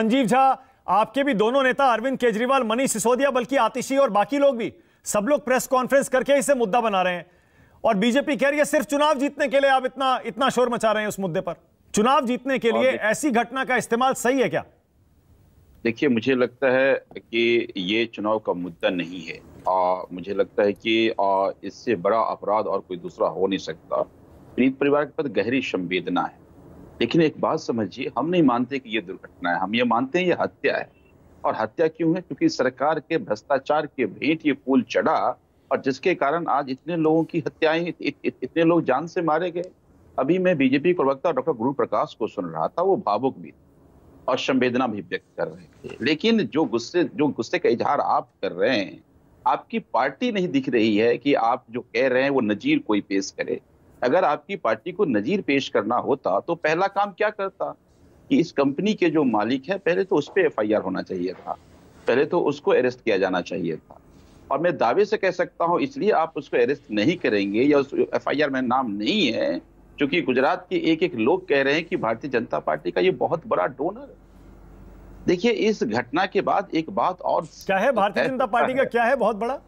संजीव झा आपके भी दोनों नेता अरविंद केजरीवाल मनीष सिसोदिया बल्कि आतिशी और बाकी लोग भी सब लोग प्रेस कॉन्फ्रेंस करके इसे मुद्दा बना रहे हैं और बीजेपी कह रही है सिर्फ चुनाव जीतने के लिए आप इतना इतना शोर मचा रहे हैं उस मुद्दे पर चुनाव जीतने के लिए ऐसी घटना का इस्तेमाल सही है क्या देखिए मुझे लगता है कि ये चुनाव का मुद्दा नहीं है आ, मुझे लगता है कि आ, इससे बड़ा अपराध और कोई दूसरा हो नहीं सकता पीड़ित परिवार के पास गहरी संवेदना है लेकिन एक बात समझिए हम नहीं मानते कि ये दुर्घटना है हम ये मानते हैं ये हत्या है और हत्या क्यों है क्योंकि सरकार के भ्रष्टाचार के भेंट ये पुल चढ़ा और जिसके कारण आज इतने लोगों की हत्याएं इत, इत, इत, इतने लोग जान से मारे गए अभी मैं बीजेपी प्रवक्ता डॉक्टर गुरु प्रकाश को सुन रहा था वो भावुक भी और संवेदना भी व्यक्त कर रहे थे लेकिन जो गुस्से जो गुस्से का इजहार आप कर रहे हैं आपकी पार्टी नहीं दिख रही है कि आप जो कह रहे हैं वो नजीर कोई पेश करे अगर आपकी पार्टी को नजीर पेश करना होता तो पहला काम क्या करता कि इस कंपनी के जो मालिक है पहले तो उस पर एफ होना चाहिए था पहले तो उसको अरेस्ट किया जाना चाहिए था और मैं दावे से कह सकता हूँ इसलिए आप उसको अरेस्ट नहीं करेंगे या उस एफ में नाम नहीं है क्योंकि गुजरात के एक एक लोग कह रहे हैं कि भारतीय जनता पार्टी का ये बहुत बड़ा डोनर देखिए इस घटना के बाद एक बात और क्या है भारतीय जनता पार्टी का क्या है बहुत बड़ा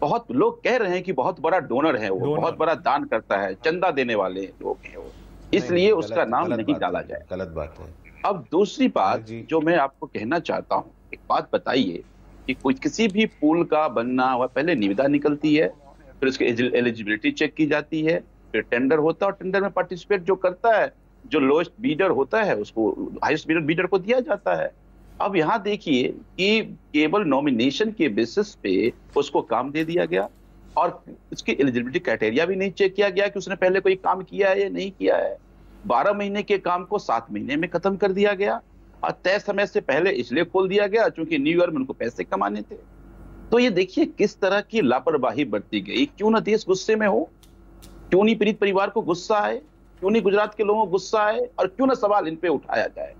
बहुत लोग कह रहे हैं कि बहुत बड़ा डोनर है वो बहुत बड़ा दान करता है चंदा देने वाले लोग हैं वो इसलिए उसका नाम नहीं डाला जाए गलत बात है अब दूसरी बात जो मैं आपको कहना चाहता हूँ एक बात बताइए कि कुछ किसी भी पुल का बनना हुआ पहले निविदा निकलती है फिर उसकी एलिजिबिलिटी चेक की जाती है फिर टेंडर होता है और टेंडर में पार्टिसिपेट जो करता है जो लोएस्ट बीडर होता है उसको हाईएस्ट बीडर बीडर को दिया जाता है अब यहाँ देखिए कि केवल नॉमिनेशन के बेसिस पे उसको काम दे दिया गया और उसकी एलिजिबिलिटी क्राइटेरिया भी नहीं चेक किया गया कि उसने पहले कोई काम किया है या नहीं किया है बारह महीने के काम को सात महीने में खत्म कर दिया गया और तय समय से पहले इसलिए खोल दिया गया क्योंकि न्यू ईयर में उनको पैसे कमाने थे तो ये देखिए किस तरह की लापरवाही बरती गई क्यों ना देश गुस्से में हो क्यों नहीं पीड़ित परिवार को गुस्सा आए क्यों नहीं गुजरात के लोगों को गुस्सा आए और क्यों ना सवाल इन पे उठाया जाए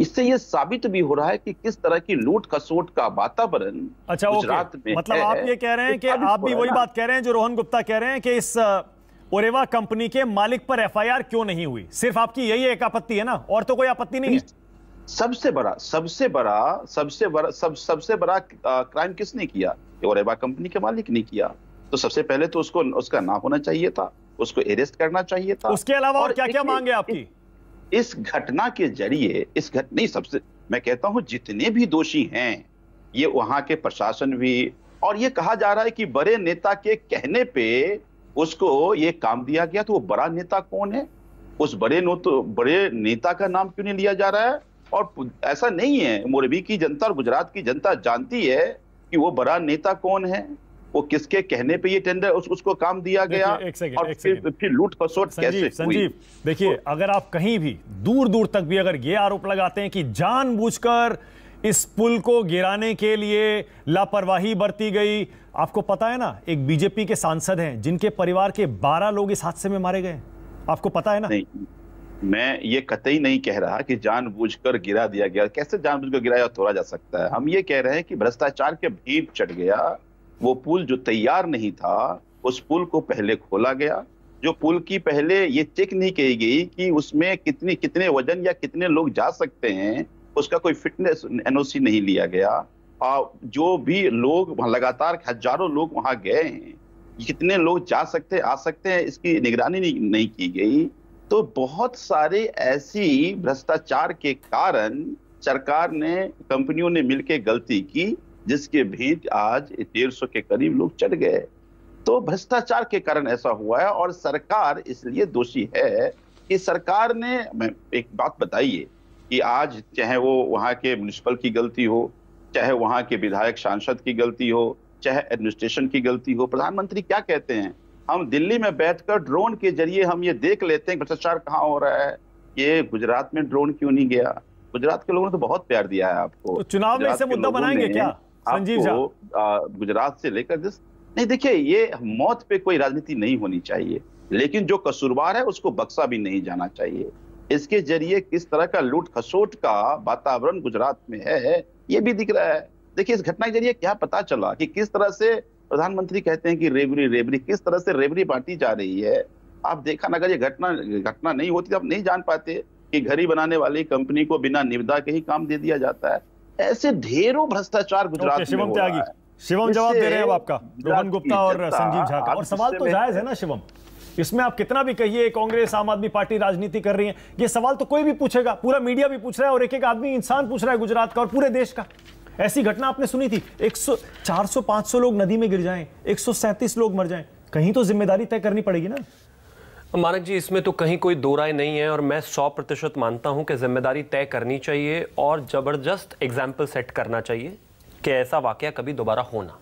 इससे ये साबित भी हो रहा है कि किस तरह की लूट खसोट का वातावरण अच्छा गुजरात में मतलब है, आप ये कह रहे हैं कि आप भी वही बात कह रहे हैं जो रोहन गुप्ता कह रहे हैं कि इस ओरेवा कंपनी के मालिक पर एफआईआर क्यों नहीं हुई सिर्फ आपकी यही एक आपत्ति है ना और तो कोई आपत्ति नहीं है सबसे बड़ा सबसे बड़ा सबसे बड़ा सब सबसे बड़ा क्राइम किसने किया ओरेवा कंपनी के मालिक ने किया तो सबसे पहले तो उसको उसका ना होना चाहिए था उसको अरेस्ट करना चाहिए था उसके अलावा और, और क्या क्या मांगे आपकी इस घटना के जरिए इस घटना सबसे मैं कहता हूं जितने भी दोषी हैं ये वहां के प्रशासन भी और ये कहा जा रहा है कि बड़े नेता के कहने पे उसको ये काम दिया गया तो वो बड़ा नेता कौन है उस बड़े नो तो बड़े नेता का नाम क्यों नहीं लिया जा रहा है और ऐसा नहीं है मोरबी की जनता और गुजरात की जनता जानती है कि वो बड़ा नेता कौन है वो किसके कहने पे ये टेंडर उस, उसको काम दिया गया एक सेकेंड, और एक फिर, फिर लूट खसोट कैसे संजीव देखिए तो- अगर आप कहीं भी दूर दूर तक भी अगर ये आरोप लगाते हैं कि जानबूझकर इस पुल को गिराने के लिए लापरवाही बरती गई आपको पता है ना एक बीजेपी के सांसद हैं जिनके परिवार के 12 लोग इस हादसे में मारे गए आपको पता है ना नहीं मैं ये कतई नहीं कह रहा कि जानबूझकर गिरा दिया गया कैसे जानबूझकर गिराया तोड़ा जा सकता है हम ये कह रहे हैं कि भ्रष्टाचार के भीड़ चढ़ गया वो पुल जो तैयार नहीं था उस पुल को पहले खोला गया जो पुल की पहले ये चेक नहीं की गई कि उसमें कितनी कितने वजन या कितने लोग जा सकते हैं उसका कोई फिटनेस एनओसी नहीं लिया गया और जो भी लोग लगातार हजारों लोग वहां गए हैं कितने लोग जा सकते आ सकते हैं इसकी निगरानी नहीं, नहीं की गई तो बहुत सारे ऐसी भ्रष्टाचार के कारण सरकार ने कंपनियों ने मिलकर गलती की जिसके भीत आज डेढ़ सौ के करीब लोग चढ़ गए तो भ्रष्टाचार के कारण ऐसा हुआ है और सरकार इसलिए दोषी है कि सरकार ने एक बात बताइए कि आज चाहे वो वहाँ के म्यूनिसिपल की गलती हो चाहे वहाँ के विधायक सांसद की गलती हो चाहे एडमिनिस्ट्रेशन की गलती हो प्रधानमंत्री क्या कहते हैं हम दिल्ली में बैठकर ड्रोन के जरिए हम ये देख लेते हैं भ्रष्टाचार कहाँ हो रहा है ये गुजरात में ड्रोन क्यों नहीं गया गुजरात के लोगों ने तो बहुत प्यार दिया है आपको तो चुनाव में इसे मुद्दा बनाएंगे क्या आपको गुजरात से लेकर जिस नहीं देखिए ये मौत पे कोई राजनीति नहीं होनी चाहिए लेकिन जो कसूरवार है उसको बक्सा भी नहीं जाना चाहिए इसके जरिए किस तरह का लूट खसोट का वातावरण गुजरात में है ये भी दिख रहा है देखिए इस घटना के जरिए क्या पता चला कि किस तरह से प्रधानमंत्री कहते हैं कि रेबरी रेबरी किस तरह से रेबरी बांटी जा रही है आप देखा ना अगर ये घटना घटना नहीं होती तो आप नहीं जान पाते कि घड़ी बनाने वाली कंपनी को बिना निविदा के ही काम दे दिया जाता है ऐसे ढेरों भ्रष्टाचार गुजरात okay, में त्यागी शिवम जवाब दे रहे हैं आपका रोहन गुप्ता और संजीव झा का और सवाल तो जायज है ना शिवम इसमें आप कितना भी कहिए कांग्रेस आम आदमी पार्टी राजनीति कर रही है ये सवाल तो कोई भी पूछेगा पूरा मीडिया भी पूछ रहा है और एक एक आदमी इंसान पूछ रहा है गुजरात का और पूरे देश का ऐसी घटना आपने सुनी थी एक सौ लोग नदी में गिर जाए एक लोग मर जाए कहीं तो जिम्मेदारी तय करनी पड़ेगी ना मानक जी इसमें तो कहीं कोई दो राय नहीं है और मैं सौ प्रतिशत मानता हूं कि जिम्मेदारी तय करनी चाहिए और ज़बरदस्त एग्जाम्पल सेट करना चाहिए कि ऐसा वाक़ कभी दोबारा होना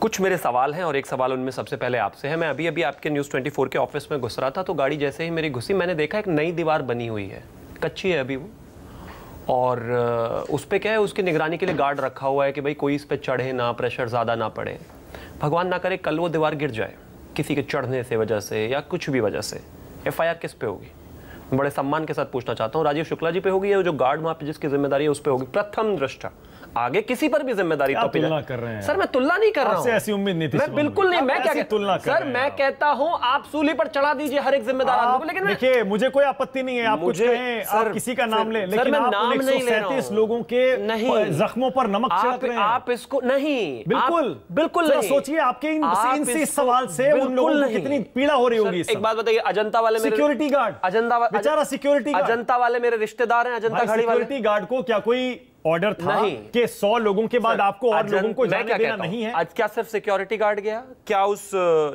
कुछ मेरे सवाल हैं और एक सवाल उनमें सबसे पहले आपसे है मैं अभी अभी आपके न्यूज़ 24 के ऑफिस में घुस रहा था तो गाड़ी जैसे ही मेरी घुसी मैंने देखा एक नई दीवार बनी हुई है कच्ची है अभी वो और उस पर क्या है उसकी निगरानी के लिए गार्ड रखा हुआ है कि भाई कोई इस पर चढ़े ना प्रेशर ज़्यादा ना पड़े भगवान ना करे कल वो दीवार गिर जाए किसी के चढ़ने से वजह से या कुछ भी वजह से एफ किस पे होगी बड़े सम्मान के साथ पूछना चाहता हूँ राजीव शुक्ला जी पे होगी या जो गार्ड वहाँ पे जिसकी जिम्मेदारी है उस पर होगी प्रथम दृष्टा आगे किसी पर भी जिम्मेदारी तो तुलना कर रहे हैं सर मैं तुलना नहीं कर रहा हूँ ऐसी उम्मीद नहीं थी मैं बिल्कुल नहीं मैं क्या तुलना सर मैं कहता हूँ आप सूली पर चढ़ा दीजिए हर एक जिम्मेदार लेकिन देखिए मुझे कोई आपत्ति नहीं है आप मुझे किसी का नाम लेतीस लोगों के नहीं जख्मों पर नमक आप इसको नहीं बिल्कुल बिल्कुल सोचिए आपके इन सवाल से उन लोगों को कितनी पीड़ा हो रही होगी एक बात बताइए अजंता वाले सिक्योरिटी गार्ड अजंता बेचारा सिक्योरिटी अजंता वाले मेरे रिश्तेदार हैं अजंता सिक्योरिटी गार्ड को क्या कोई ऑर्डर था कि सौ लोगों के बाद आपको और लोगों को जाने देना नहीं है आज क्या सिर्फ सिक्योरिटी गार्ड गया क्या उस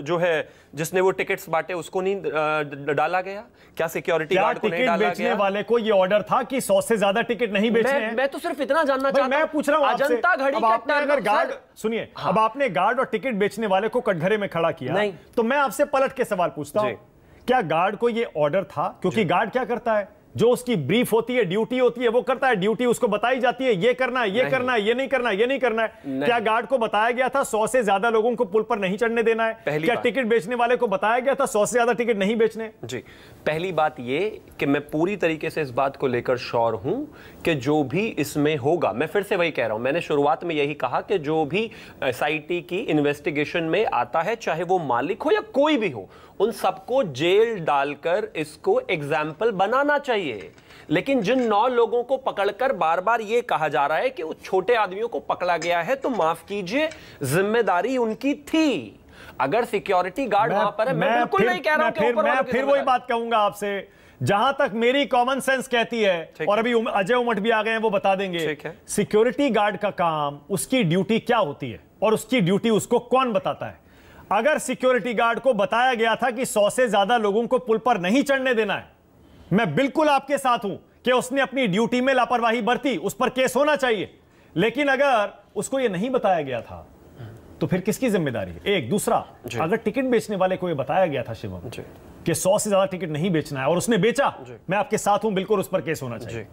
जो है जिसने वो टिकट्स बांटे उसको नहीं डाला गया क्या सिक्योरिटी गार्ड को नहीं डाला बेचने गया? वाले को ये ऑर्डर था कि सौ से ज्यादा टिकट नहीं बेचने मैं, मैं तो सिर्फ इतना जानना चाहता मैं पूछ रहा हूँ जनता घड़ी अगर गार्ड सुनिए अब हाँ। आपने गार्ड और टिकट बेचने वाले को कटघरे में खड़ा किया तो मैं आपसे पलट के सवाल पूछता हूँ क्या गार्ड को ये ऑर्डर था क्योंकि गार्ड क्या करता है जो उसकी ब्रीफ होती है ड्यूटी होती है वो करता है ड्यूटी उसको बताई जाती है ये करना है ये करना है ये नहीं करना है ये नहीं करना है नहीं। क्या गार्ड को बताया गया था सौ से ज्यादा लोगों को पुल पर नहीं चढ़ने देना है क्या टिकट बेचने वाले को बताया गया था सौ से ज्यादा टिकट नहीं बेचने जी पहली बात ये कि मैं पूरी तरीके से इस बात को लेकर श्योर हूं कि जो भी इसमें होगा मैं फिर से वही कह रहा हूं मैंने शुरुआत में यही कहा कि जो भी एस की इन्वेस्टिगेशन में आता है चाहे वो मालिक हो या कोई भी हो उन सबको जेल डालकर इसको एग्जाम्पल बनाना चाहिए लेकिन जिन नौ लोगों को पकड़कर बार बार ये कहा जा रहा है कि वो छोटे आदमियों को पकड़ा गया है तो माफ कीजिए जिम्मेदारी उनकी थी अगर सिक्योरिटी गार्ड वहां पर है मैं, बिल्कुल नहीं कह रहा हूं फिर, मैं फिर वही बात कहूंगा आपसे जहां तक मेरी कॉमन सेंस कहती है और अभी अजय उमट भी आ गए हैं वो बता देंगे सिक्योरिटी गार्ड का काम उसकी ड्यूटी क्या होती है और उसकी ड्यूटी उसको कौन बताता है अगर सिक्योरिटी गार्ड को बताया गया था कि सौ से ज्यादा लोगों को पुल पर नहीं चढ़ने देना है मैं बिल्कुल आपके साथ हूं कि उसने अपनी ड्यूटी में लापरवाही बरती उस पर केस होना चाहिए लेकिन अगर उसको यह नहीं बताया गया था तो फिर किसकी जिम्मेदारी है एक दूसरा अगर टिकट बेचने वाले को यह बताया गया था शिवम कि सौ से ज्यादा टिकट नहीं बेचना है और उसने बेचा मैं आपके साथ हूं बिल्कुल उस पर केस होना चाहिए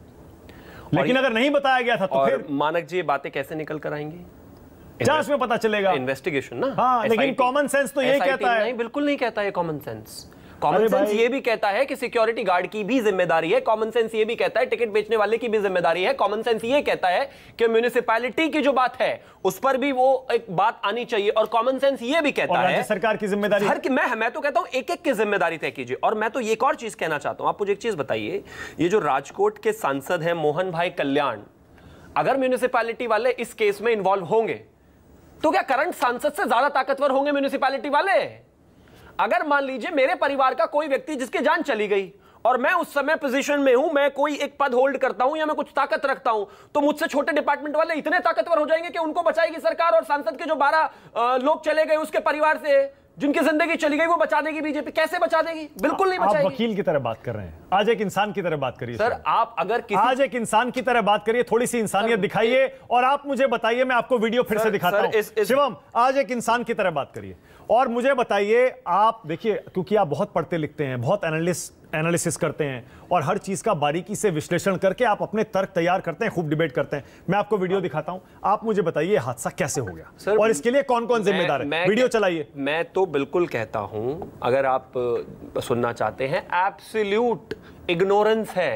लेकिन अगर नहीं बताया गया था तो फिर मानक जी ये बातें कैसे निकल कर आएंगी जांच में पता चलेगा इन्वेस्टिगेशन ना हाँ लेकिन कॉमन सेंस तो ये कहता है नहीं बिल्कुल नहीं कहता है कॉमन सेंस कॉमन सेंस ये भी कहता है कि सिक्योरिटी गार्ड की भी जिम्मेदारी है कॉमन सेंस ये भी कहता है टिकट बेचने वाले की भी जिम्मेदारी है कॉमन सेंस ये कहता है कि म्यूनिसिपैलिटी की जो बात है उस पर भी वो एक बात आनी चाहिए और कॉमन सेंस ये भी कहता है सरकार की जिम्मेदारी हर मैं मैं तो कहता हूं एक एक की जिम्मेदारी तय कीजिए और मैं तो एक और चीज कहना चाहता हूं आप मुझे एक चीज बताइए ये जो राजकोट के सांसद हैं मोहन भाई कल्याण अगर म्यूनिसिपैलिटी वाले इस केस में इन्वॉल्व होंगे तो क्या करंट सांसद से ज्यादा ताकतवर होंगे म्यूनिसिपालिटी वाले अगर मान लीजिए मेरे परिवार का कोई व्यक्ति जिसकी जान चली गई और मैं उस समय पोजीशन में हूं मैं कोई एक पद होल्ड करता हूं या मैं कुछ ताकत रखता हूं तो मुझसे छोटे डिपार्टमेंट वाले इतने ताकतवर हो जाएंगे कि उनको बचाएगी सरकार और सांसद के जो बारह लोग चले गए उसके परिवार से जिनकी जिंदगी चली गई वो बचा देगी बीजेपी कैसे बचा देगी बिल्कुल नहीं बचाएगी आप वकील की तरह बात कर रहे हैं आज एक इंसान की तरह बात करिए सर आप अगर किसी... आज एक इंसान की तरह बात करिए थोड़ी सी इंसानियत दिखाइए और आप मुझे बताइए मैं आपको वीडियो फिर सर, से दिखाता हूँ इस... शिवम आज एक इंसान की तरह बात करिए और मुझे बताइए आप देखिए क्योंकि आप बहुत पढ़ते लिखते हैं बहुत एनालिस्ट एनालिसिस करते हैं और हर चीज़ का बारीकी से विश्लेषण करके आप अपने तर्क तैयार करते हैं खूब डिबेट करते हैं मैं आपको वीडियो दिखाता हूं आप मुझे बताइए हादसा कैसे हो गया सर और इसके लिए कौन कौन जिम्मेदार है वीडियो चलाइए मैं तो बिल्कुल कहता हूं अगर आप सुनना चाहते हैं एब्सोल्यूट इग्नोरेंस है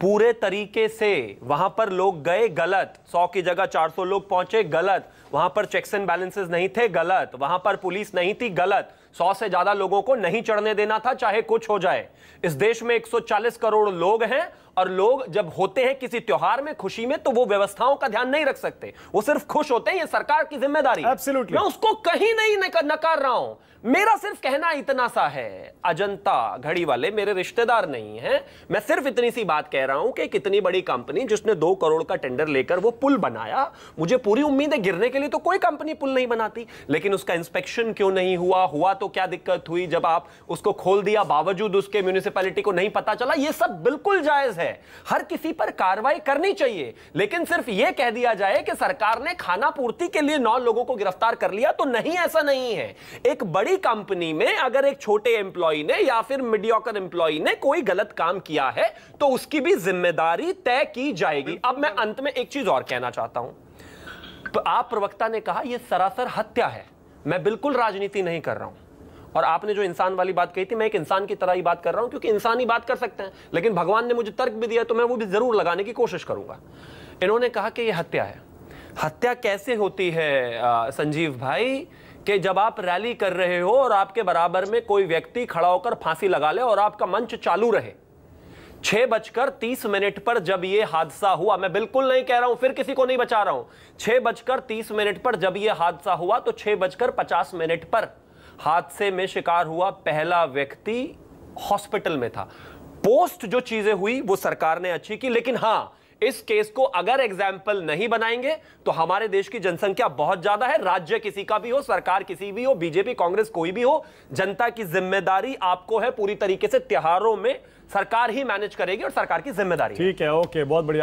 पूरे तरीके से वहां पर लोग गए गलत सौ की जगह चार सौ लोग पहुंचे गलत वहां पर चेक्स एंड बैलेंसेस नहीं थे गलत वहां पर पुलिस नहीं थी गलत सौ से ज्यादा लोगों को नहीं चढ़ने देना था चाहे कुछ हो जाए इस देश में 140 करोड़ लोग हैं और लोग जब होते हैं किसी त्योहार में खुशी में तो वो व्यवस्थाओं का ध्यान नहीं रख सकते वो सिर्फ खुश होते हैं ये सरकार की जिम्मेदारी मैं उसको कहीं नहीं नकार रहा हूं मेरा सिर्फ कहना इतना सा है अजंता घड़ी वाले मेरे रिश्तेदार नहीं है मैं सिर्फ इतनी सी बात कह रहा हूं कि कितनी बड़ी कंपनी जिसने दो करोड़ का टेंडर लेकर वो पुल बनाया मुझे पूरी उम्मीद है गिरने के लिए तो कोई कंपनी पुल नहीं बनाती लेकिन उसका इंस्पेक्शन क्यों नहीं हुआ हुआ तो क्या दिक्कत हुई जब आप उसको खोल दिया बावजूद उसके म्यूनिसिपैलिटी को नहीं पता चला यह सब बिल्कुल जायज है है हर किसी पर कार्रवाई करनी चाहिए लेकिन सिर्फ यह कह दिया जाए कि सरकार ने खाना पूर्ति के लिए नौ लोगों को गिरफ्तार कर लिया तो नहीं ऐसा नहीं है एक बड़ी कंपनी में अगर एक छोटे एम्प्लॉय ने या फिर मिडियोकर एम्प्लॉय ने कोई गलत काम किया है तो उसकी भी जिम्मेदारी तय की जाएगी अब मैं अंत में एक चीज और कहना चाहता हूं आप प्रवक्ता ने कहा यह सरासर हत्या है मैं बिल्कुल राजनीति नहीं कर रहा हूं और आपने जो इंसान वाली बात कही थी मैं एक इंसान की तरह ही बात कर रहा हूं क्योंकि इंसान ही बात कर सकते हैं लेकिन भगवान ने मुझे तर्क भी दिया तो मैं वो भी जरूर लगाने की कोशिश करूंगा इन्होंने कहा कि यह हत्या है हत्या कैसे होती है आ, संजीव भाई कि जब आप रैली कर रहे हो और आपके बराबर में कोई व्यक्ति खड़ा होकर फांसी लगा ले और आपका मंच चालू रहे छह बजकर तीस मिनट पर जब यह हादसा हुआ मैं बिल्कुल नहीं कह रहा हूं फिर किसी को नहीं बचा रहा हूं छह बजकर तीस मिनट पर जब यह हादसा हुआ तो छह बजकर पचास मिनट पर हादसे में शिकार हुआ पहला व्यक्ति हॉस्पिटल में था पोस्ट जो चीजें हुई वो सरकार ने अच्छी की लेकिन हां इस केस को अगर एग्जाम्पल नहीं बनाएंगे तो हमारे देश की जनसंख्या बहुत ज्यादा है राज्य किसी का भी हो सरकार किसी भी हो बीजेपी कांग्रेस कोई भी हो जनता की जिम्मेदारी आपको है पूरी तरीके से त्योहारों में सरकार ही मैनेज करेगी और सरकार की जिम्मेदारी ठीक है ओके बहुत बढ़िया